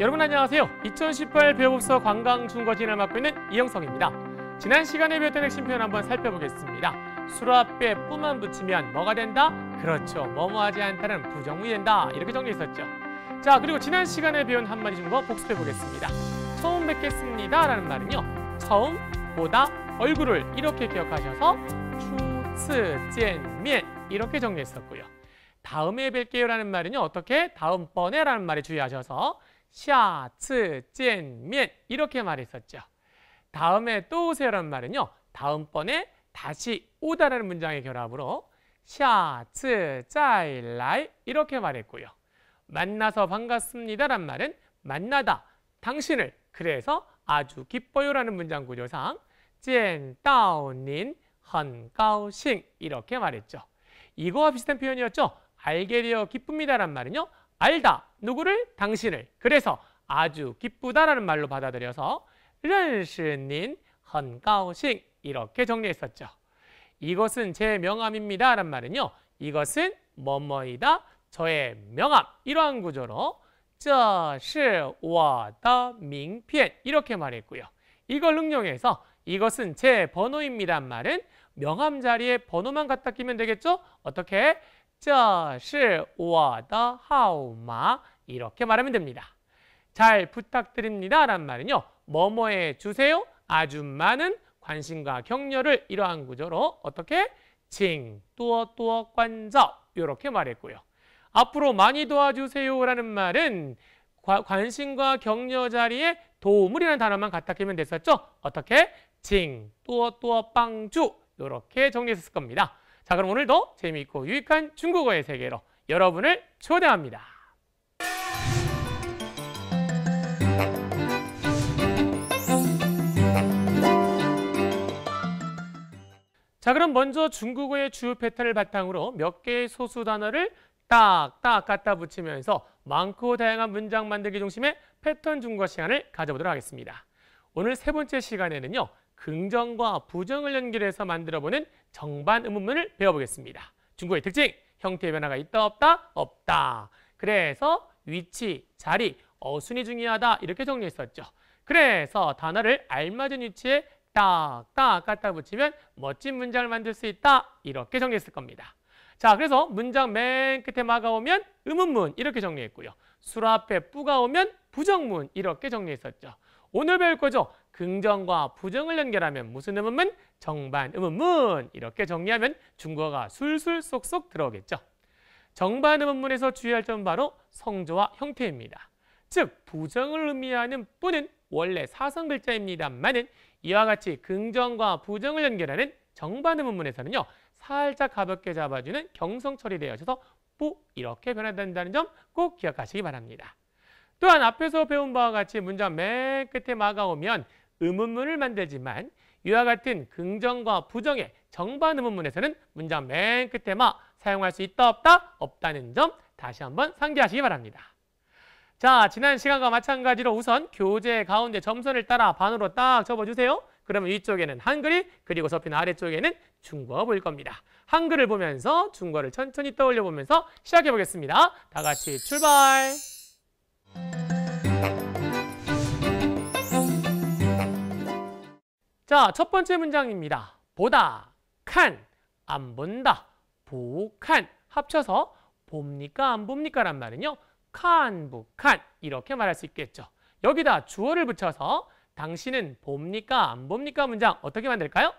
여러분 안녕하세요. 2018 배우법서 관광중거 진을 맡고 있는 이영성입니다. 지난 시간에 배웠던 핵심 표현 한번 살펴보겠습니다. 술 앞에 뿌만 붙이면 뭐가 된다? 그렇죠. 뭐뭐하지 않다는 부정문이 된다. 이렇게 정리했었죠. 자 그리고 지난 시간에 배운 한마디 중거 복습해 보겠습니다. 처음 뵙겠습니다 라는 말은요. 처음 보다 얼굴을 이렇게 기억하셔서 추스젠면 이렇게 정리했었고요. 다음에 뵐게요 라는 말은요. 어떻게? 다음번에 라는 말에 주의하셔서 샤츠见面 이렇게 말했었죠. 다음에 또 오세요라는 말은요. 다음번에 다시 오다라는 문장의 결합으로 샤츠再来 이렇게 말했고요. 만나서 반갑습니다란 말은 만나다, 당신을 그래서 아주 기뻐요라는 문장 구조상 见到您很高兴 이렇게 말했죠. 이거와 비슷한 표현이었죠. 알게 되어 기쁩니다란 말은요. 알다. 누구를? 당신을. 그래서 아주 기쁘다라는 말로 받아들여서 认识닌 헌가오싱 이렇게 정리했었죠. 이것은 제 명함입니다. 라는 말은요. 이것은 뭐뭐이다. 저의 명함. 이러한 구조로 这是我的名片 이렇게 말했고요. 이걸 응용해서 이것은 제 번호입니다. 말은 명함 자리에 번호만 갖다 끼면 되겠죠? 어떻게? 这是我的号码 이렇게 말하면 됩니다. 잘 부탁드립니다 란 말은요. 뭐뭐해 주세요. 아주 많은 관심과 격려를 이러한 구조로 어떻게? 칭多多 관저 이렇게 말했고요. 앞으로 많이 도와주세요 라는 말은 과, 관심과 격려 자리에 도움을이라는 단어만 갖다끼면 됐었죠. 어떻게? 칭, 또, 또, 빵주 이렇게 정리했을 겁니다. 자, 그럼 오늘도 재미있고 유익한 중국어의 세계로 여러분을 초대합니다. 자, 그럼 먼저 중국어의 주요 패턴을 바탕으로 몇 개의 소수 단어를 딱딱 갖다 붙이면서 많고 다양한 문장 만들기 중심의 패턴 중과 시간을 가져보도록 하겠습니다. 오늘 세 번째 시간에는요. 긍정과 부정을 연결해서 만들어보는 정반 음문문을 배워보겠습니다. 중국의 특징, 형태의 변화가 있다 없다 없다. 그래서 위치, 자리, 어순이 중요하다 이렇게 정리했었죠. 그래서 단어를 알맞은 위치에 딱 딱 갖다 붙이면 멋진 문장을 만들 수 있다 이렇게 정리했을 겁니다. 자 그래서 문장 맨 끝에 마가 오면 음운문 이렇게 정리했고요. 술 앞에 뿌가 오면 부정문 이렇게 정리했었죠. 오늘 배울 거죠. 긍정과 부정을 연결하면 무슨 음음문 정반 음음문 이렇게 정리하면 중국어가 술술 쏙쏙 들어오겠죠. 정반 음음문에서 주의할 점은 바로 성조와 형태입니다. 즉 부정을 의미하는 뿌는 원래 사성 글자입니다만은 이와 같이 긍정과 부정을 연결하는 정반 음음문에서는요. 살짝 가볍게 잡아주는 경성 처리되어져서 뿌 이렇게 변화된다는 점 꼭 기억하시기 바랍니다. 또한 앞에서 배운 바와 같이 문장 맨 끝에 마가 오면 의문문을 만들지만 이와 같은 긍정과 부정의 정반 의문문에서는 문장 맨 끝에만 뭐 사용할 수 있다 없다 없다는 점 다시 한번 상기하시기 바랍니다. 자, 지난 시간과 마찬가지로 우선 교재 가운데 점선을 따라 반으로 딱 접어주세요. 그러면 위쪽에는 한글이 그리고 접힌 아래쪽에는 중국어 보일 겁니다. 한글을 보면서 중국어를 천천히 떠올려 보면서 시작해 보겠습니다. 다 같이 출발! 자, 첫 번째 문장입니다. 보다, 칸, 안 본다, 보칸 합쳐서 봅니까 안 봅니까란 말은요. 칸, 부칸 이렇게 말할 수 있겠죠. 여기다 주어를 붙여서 당신은 봅니까 안 봅니까 문장 어떻게 만들까요?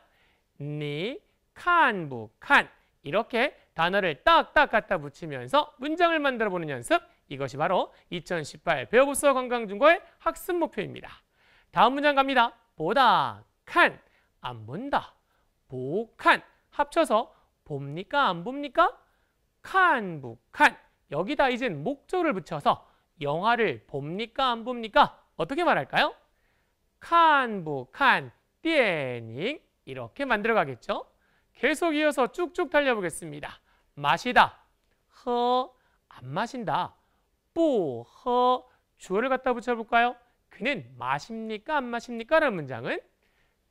니, 칸, 부칸 이렇게 단어를 딱딱 갖다 붙이면서 문장을 만들어보는 연습 이것이 바로 2018 배어부스 관광중고의 학습 목표입니다. 다음 문장 갑니다. 보다, 칸, 안 본다. 보칸 합쳐서 봅니까 안 봅니까? 칸, 북한 여기다 이젠 목조를 붙여서 영화를 봅니까 안 봅니까? 어떻게 말할까요? 칸, 북한 띠에 이렇게 만들어 가겠죠? 계속 이어서 쭉쭉 달려보겠습니다. 마시다, 허, 안 마신다, 뿌, 허 주어를 갖다 붙여볼까요? 그는 마십니까 안 마십니까? 라는 문장은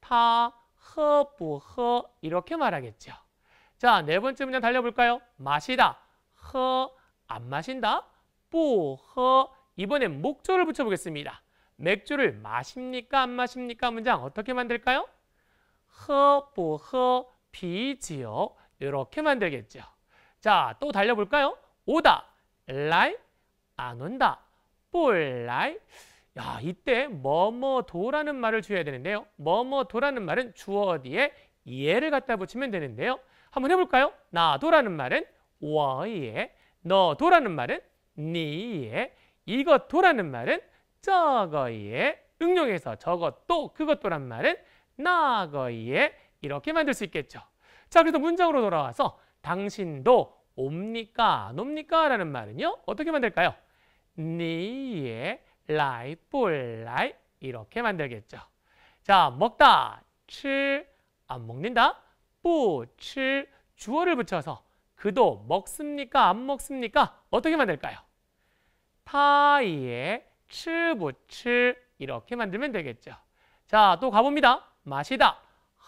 타, 허, 부, 허 이렇게 말하겠죠. 자, 네 번째 문장 달려볼까요? 마시다, 허, 안 마신다, 부, 허 이번엔 목조를 붙여보겠습니다. 맥주를 마십니까 안 마십니까 문장 어떻게 만들까요? 허, 부, 허, 비지요. 이렇게 만들겠죠. 자, 또 달려볼까요? 오다, 라이, 안 온다, 뿔라이 야, 이때 뭐뭐도라는 말을 줘야 되는데요. 뭐뭐도라는 말은 주어 뒤에 예를 갖다 붙이면 되는데요. 한번 해볼까요? 나도라는 말은 워예, 너도라는 말은 니예, 이것도라는 말은 저거예, 응용해서 저것도 그것도란 말은 나거예 이렇게 만들 수 있겠죠. 자, 그래서 문장으로 돌아와서 당신도 옵니까, 안 옵니까? 라는 말은요. 어떻게 만들까요? 니에 라이 뿔라이 이렇게 만들겠죠. 자, 먹다, 吃,안 먹는다, 뿌, 吃, 주어를 붙여서 그도 먹습니까, 안 먹습니까? 어떻게 만들까요? 타이에 吃不吃 이렇게 만들면 되겠죠. 자, 또 가봅니다. 마시다,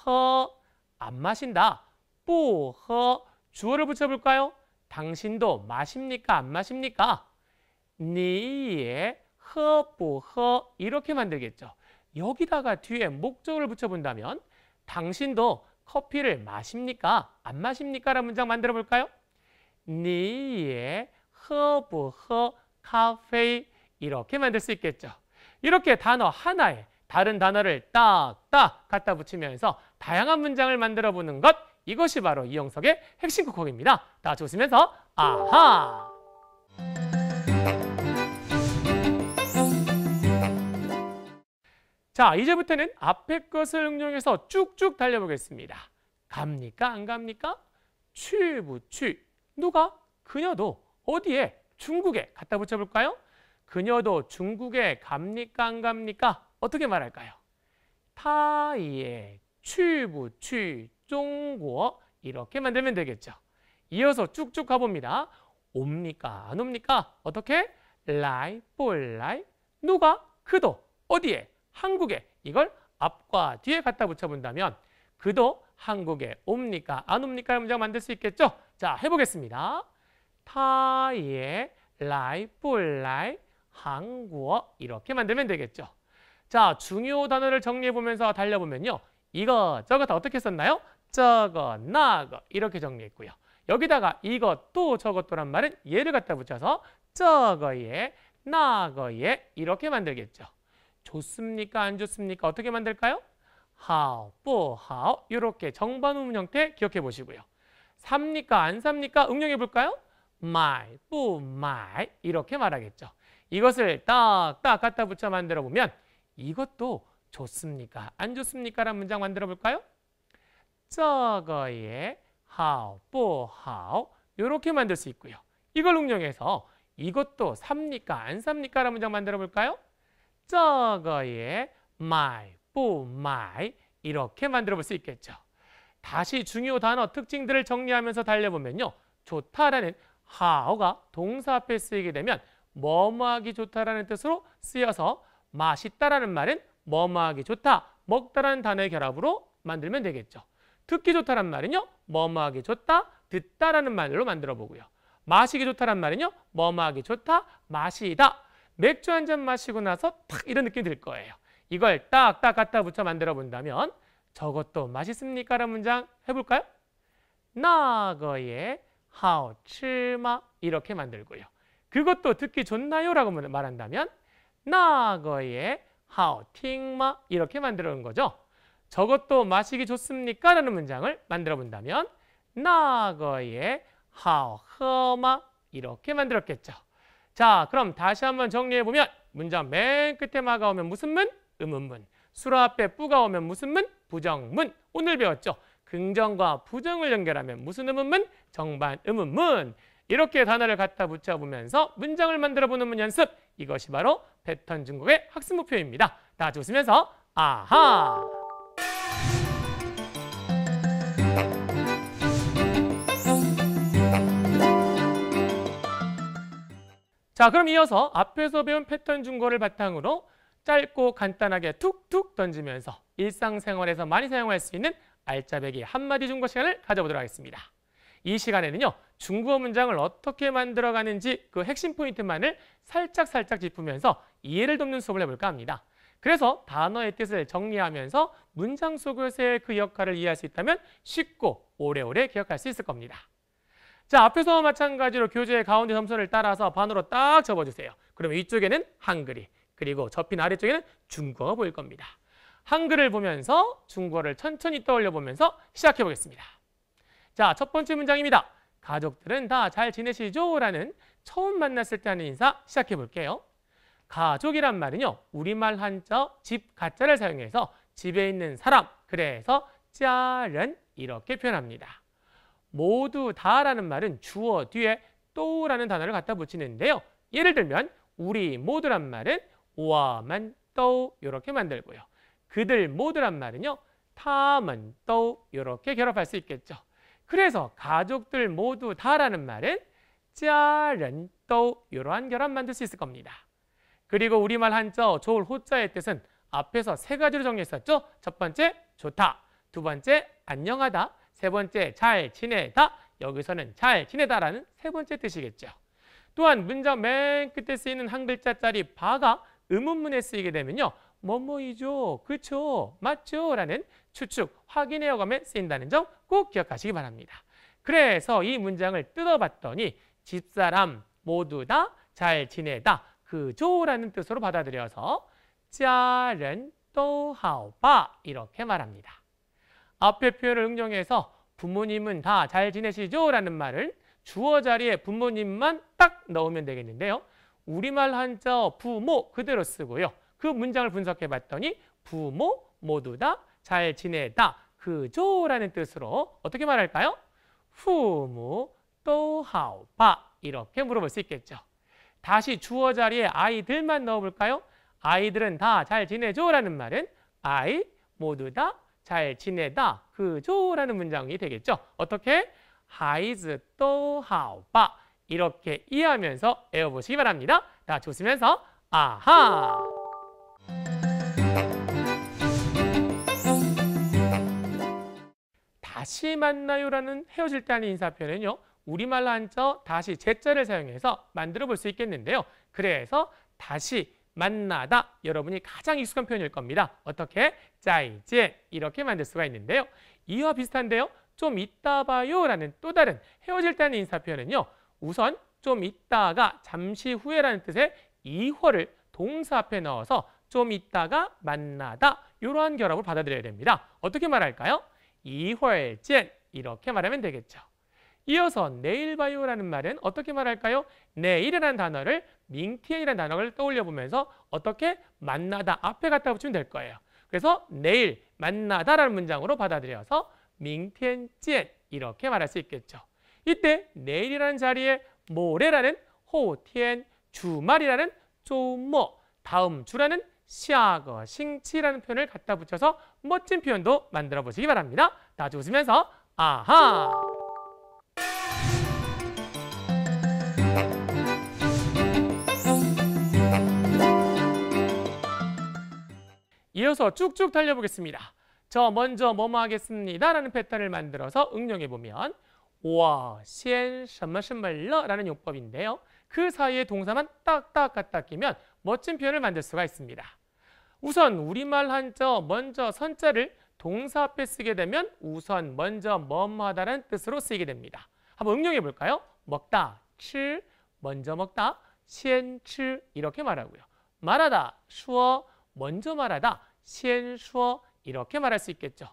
허, 안 마신다, 뿌, 허, 주어를 붙여볼까요? 당신도 마십니까, 안 마십니까? 니에 허보허 이렇게 만들겠죠. 여기다가 뒤에 목적을 붙여본다면 당신도 커피를 마십니까? 안 마십니까? 라는 문장 만들어 볼까요? 니에 허브허 카페 이렇게 만들 수 있겠죠. 이렇게 단어 하나에 다른 단어를 딱딱 갖다 붙이면서 다양한 문장을 만들어 보는 것 이것이 바로 이영석의 핵심 국어입니다. 다좋으시면서 아하! 자, 이제부터는 앞에 것을 응용해서 쭉쭉 달려보겠습니다. 갑니까? 안 갑니까? 취부취. 누가? 그녀도 어디에? 중국에. 갖다 붙여볼까요? 그녀도 중국에 갑니까? 안 갑니까? 어떻게 말할까요? 타이에 취부취 중국 이렇게 만들면 되겠죠. 이어서 쭉쭉 가봅니다. 옵니까? 안 옵니까? 어떻게? 라이, 뿔라이. 누가? 그도. 어디에? 한국에 이걸 앞과 뒤에 갖다 붙여본다면 그도 한국에 옵니까 안 옵니까의 문장 만들 수 있겠죠? 자 해보겠습니다. 타예 라이 뿔라이 한국어 이렇게 만들면 되겠죠. 자 중요 단어를 정리해보면서 달려보면요. 이거 저거 다 어떻게 썼나요? 저거 나거 이렇게 정리했고요. 여기다가 이것도 저것도란 말은 얘를 갖다 붙여서 저거에 나거에 이렇게 만들겠죠. 좋습니까? 안 좋습니까? 어떻게 만들까요? how, 뽀, 뭐, how 이렇게 정반음 형태 기억해 보시고요. 삽니까? 안 삽니까? 응용해 볼까요? my, 뽀, my 이렇게 말하겠죠. 이것을 딱 딱 갖다 붙여 만들어 보면 이것도 좋습니까? 안 좋습니까? 라는 문장 만들어 볼까요? 저거에 how, 뽀, 뭐, how 이렇게 만들 수 있고요. 이걸 응용해서 이것도 삽니까? 안 삽니까? 라는 문장 만들어 볼까요? 저거에 마이, 뿌이렇게 만들어 볼 수 있겠죠. 다시 중요 단어 특징들을 정리하면서 달려보면요. 좋다라는 하어가 동사 앞에 쓰이게 되면 뭐뭐하기 좋다라는 뜻으로 쓰여서 맛있다라는 말은 뭐뭐하기 좋다, 먹다라는 단어의 결합으로 만들면 되겠죠. 듣기 좋다란 말은요. 뭐뭐하기 좋다, 듣다라는 말로 만들어 보고요. 마시기 좋다란 말은요. 뭐뭐하기 좋다, 마시다 맥주 한 잔 마시고 나서 탁 이런 느낌이 들 거예요. 이걸 딱딱 갖다 붙여 만들어 본다면 저것도 맛있습니까? 라는 문장 해볼까요? 나거에 하오츠마 이렇게 만들고요. 그것도 듣기 좋나요? 라고 말한다면 나거에 하오팅마 이렇게 만들어 놓은 거죠. 저것도 마시기 좋습니까? 라는 문장을 만들어 본다면 나거에 하오허마 이렇게 만들었겠죠. 자, 그럼 다시 한번 정리해보면 문장 맨 끝에 마가 오면 무슨 문? 음음문. 수라 앞에 뿌가 오면 무슨 문? 부정문. 오늘 배웠죠? 긍정과 부정을 연결하면 무슨 음음문? 정반 음음문. 이렇게 단어를 갖다 붙여보면서 문장을 만들어보는 문 연습. 이것이 바로 패턴 중국의 학습 목표입니다. 다 같이 웃으면서 아하! 자, 그럼 이어서 앞에서 배운 패턴 중거를 바탕으로 짧고 간단하게 툭툭 던지면서 일상생활에서 많이 사용할 수 있는 알짜배기 한마디 중거 시간을 가져보도록 하겠습니다. 이 시간에는요. 중국어 문장을 어떻게 만들어가는지 그 핵심 포인트만을 살짝살짝 살짝 짚으면서 이해를 돕는 수업을 해볼까 합니다. 그래서 단어의 뜻을 정리하면서 문장 속에서의 그 역할을 이해할 수 있다면 쉽고 오래오래 기억할 수 있을 겁니다. 자, 앞에서와 마찬가지로 교재의 가운데 점선을 따라서 반으로 딱 접어주세요. 그러면 이쪽에는 한글이, 그리고 접힌 아래쪽에는 중국어가 보일 겁니다. 한글을 보면서 중국어를 천천히 떠올려 보면서 시작해 보겠습니다. 자, 첫 번째 문장입니다. 가족들은 다 잘 지내시죠? 라는 처음 만났을 때 하는 인사 시작해 볼게요. 가족이란 말은요. 우리말 한자 집 가짜를 사용해서 집에 있는 사람, 그래서 짜른 이렇게 표현합니다. 모두 다라는 말은 주어 뒤에 또라는 단어를 갖다 붙이는데요. 예를 들면 우리 모두란 말은 와만 또 이렇게 만들고요. 그들 모두란 말은요. 타만 또 이렇게 결합할 수 있겠죠. 그래서 가족들 모두 다라는 말은 짜른 또 이러한 결합 만들 수 있을 겁니다. 그리고 우리말 한자 좋을 호자의 뜻은 앞에서 세 가지로 정리했었죠. 첫 번째 좋다, 두 번째 안녕하다, 세 번째, 잘 지내다. 여기서는 잘 지내다라는 세 번째 뜻이겠죠. 또한 문장 맨 끝에 쓰이는 한 글자짜리 바가 의문문에 쓰이게 되면요. 뭐뭐이죠? 그쵸? 맞죠? 라는 추측, 확인의 어감에 쓰인다는 점 꼭 기억하시기 바랍니다. 그래서 이 문장을 뜯어봤더니 집사람 모두 다 잘 지내다 그죠라는 뜻으로 받아들여서 짜른 또하오바 이렇게 말합니다. 앞의 표현을 응용해서 부모님은 다 잘 지내시죠? 라는 말을 주어 자리에 부모님만 딱 넣으면 되겠는데요. 우리말 한자 부모 그대로 쓰고요. 그 문장을 분석해 봤더니 부모 모두 다 잘 지내다 그죠라는 뜻으로 어떻게 말할까요? 후모 또하오바 이렇게 물어볼 수 있겠죠. 다시 주어 자리에 아이들만 넣어볼까요? 아이들은 다 잘 지내죠라는 말은 아이 모두 다잘 지내다. 그죠? 라는 문장이 되겠죠. 어떻게? 하이즈 또하오빠 이렇게 이해하면서 외워보시기 바랍니다. 자, 좋으면서 아하! 다시 만나요라는 헤어질 때 하는 인사표는요 우리말로 한자 다시 제자를 사용해서 만들어 볼 수 있겠는데요. 그래서 다시 만나다 여러분이 가장 익숙한 표현일 겁니다. 어떻게? 짜 이제 이렇게 만들 수가 있는데요. 이와 비슷한데요. 좀 이따 봐요 라는 또 다른 헤어질 때는 인사 표현은요. 우선 좀 이따가 잠시 후에라는 뜻의 이화를 동사 앞에 넣어서 좀 이따가 만나다 이러한 결합을 받아들여야 됩니다. 어떻게 말할까요? 이월젠 이렇게 말하면 되겠죠. 이어서 내일바이오라는 말은 어떻게 말할까요? 내일이라는 단어를 밍티엔이라는 단어를 떠올려 보면서 어떻게 만나다 앞에 갖다 붙이면 될 거예요. 그래서 내일 만나다라는 문장으로 받아들여서 밍티엔찌 이렇게 말할 수 있겠죠. 이때 내일이라는 자리에 모레라는 호티엔 주말이라는 조모 다음 주라는 시아거 싱치라는 표현을 갖다 붙여서 멋진 표현도 만들어 보시기 바랍니다. 다 웃으면서 아하! 이어서 쭉쭉 달려보겠습니다. 저 먼저 뭐뭐 하겠습니다 라는 패턴을 만들어서 응용해보면 와先什么什么了 라는 용법인데요. 그 사이에 동사만 딱딱 갖다 끼면 멋진 표현을 만들 수가 있습니다. 우선 우리말 한자 먼저 선자를 동사 앞에 쓰게 되면 우선 먼저 뭐뭐하다라는 뜻으로 쓰이게 됩니다. 한번 응용해 볼까요? 먹다, 吃, 먼저 먹다, 先吃 이렇게 말하고요. 말하다, 쉬어, 먼저 말하다, 시엔수어 이렇게 말할 수 있겠죠.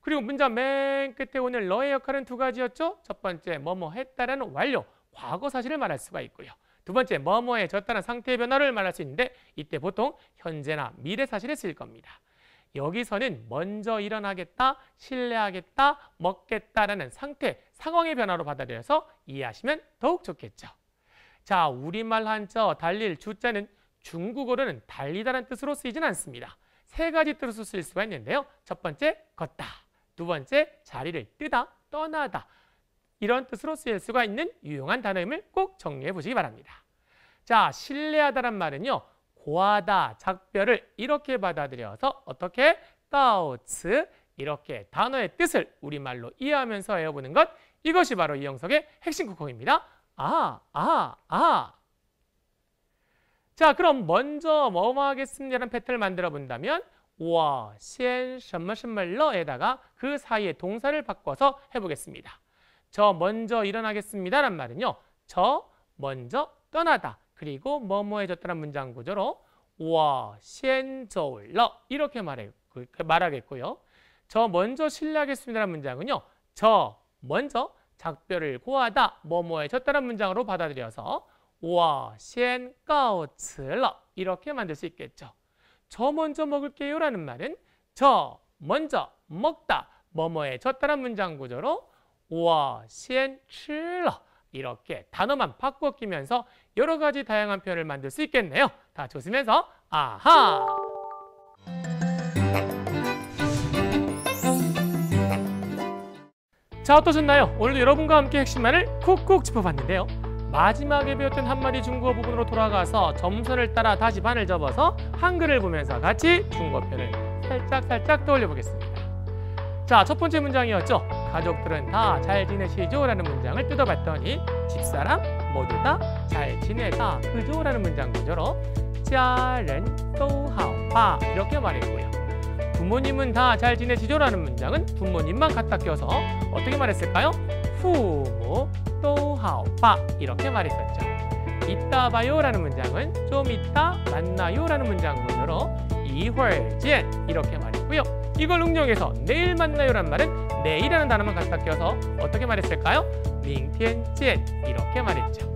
그리고 문장 맨 끝에 오늘 너의 역할은 두 가지였죠. 첫 번째 뭐뭐 했다라는 완료, 과거 사실을 말할 수가 있고요. 두 번째 뭐뭐에 졌다는 상태의 변화를 말할 수 있는데 이때 보통 현재나 미래 사실을 쓸 겁니다. 여기서는 먼저 일어나겠다, 신뢰하겠다, 먹겠다라는 상태, 상황의 변화로 받아들여서 이해하시면 더욱 좋겠죠. 자, 우리말 한자 달릴 주자는 중국어로는 달리다는 뜻으로 쓰이진 않습니다. 세 가지 뜻으로 쓸 수가 있는데요. 첫 번째, 걷다. 두 번째, 자리를 뜨다, 떠나다. 이런 뜻으로 쓰일 수가 있는 유용한 단어임을 꼭 정리해 보시기 바랍니다. 자, 신뢰하다란 말은요. 고하다, 작별을 이렇게 받아들여서 어떻게? 따오츠, 이렇게 단어의 뜻을 우리말로 이해하면서 외워보는 것 이것이 바로 이 영석의 핵심 국어입니다. 아, 아, 아 자, 그럼 먼저 뭐뭐 하겠습니다라는 패턴을 만들어 본다면 와, 시엔, 셔머셔멀에다가그 사이에 동사를 바꿔서 해보겠습니다. 저 먼저 일어나겠습니다란 말은요. 저 먼저 떠나다. 그리고 뭐뭐해졌다는 문장 구조로 와, 시엔, 그, 그 저 이렇게 말하겠고요저 먼저 실례하겠습니다란 문장은요. 저 먼저 작별을 고하다, 뭐뭐해졌다는 문장으로 받아들여서 我先告辞了 이렇게 만들 수 있겠죠. 저 먼저 먹을게요 라는 말은 저 먼저 먹다 뭐뭐에 졌다란 문장 구조로 我先吃了 이렇게 단어만 바꿔 끼면서 여러 가지 다양한 표현을 만들 수 있겠네요. 다 조심해서 아하! 자 어떠셨나요? 오늘도 여러분과 함께 핵심만을 콕콕 짚어봤는데요. 마지막에 배웠던 한마디 중국어 부분으로 돌아가서 점선을 따라 다시 반을 접어서 한글을 보면서 같이 중국어편을 살짝살짝 떠올려 보겠습니다. 자, 첫 번째 문장이었죠. 가족들은 다 잘 지내시죠? 라는 문장을 뜯어봤더니 집사람 모두 다 잘 지내다 그죠? 라는 문장 구조로 짜렌 또하오파 이렇게 말했고요. 부모님은 다 잘 지내시죠? 라는 문장은 부모님만 갖다 껴서 어떻게 말했을까요? 父母 뭐? 또하오빠 이렇게 말했었죠. 이따 봐요라는 문장은 좀 이따 만나요라는 문장으로 이월见 이렇게 말했고요. 이걸 응용해서 내일 만나요란 말은 내일이라는 단어만 갖다 껴서 어떻게 말했을까요? 明天见 이렇게 말했죠.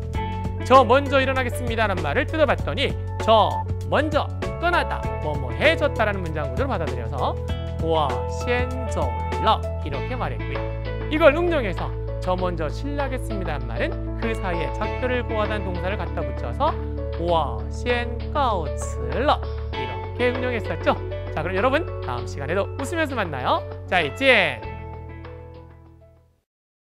저 먼저 일어나겠습니다는 말을 뜯어봤더니 저 먼저 떠나다 뭐 뭐 해줬다라는 문장 구조 받아들여서 我先走러 이렇게 말했고요. 이걸 응용해서 저 먼저 실례하겠습니다 한 말은 그 사이에 작별을 보하다는 동사를 갖다 붙여서 我先告辞러 이렇게 응용했었죠. 자 그럼 여러분 다음 시간에도 웃으면서 만나요. 자 이제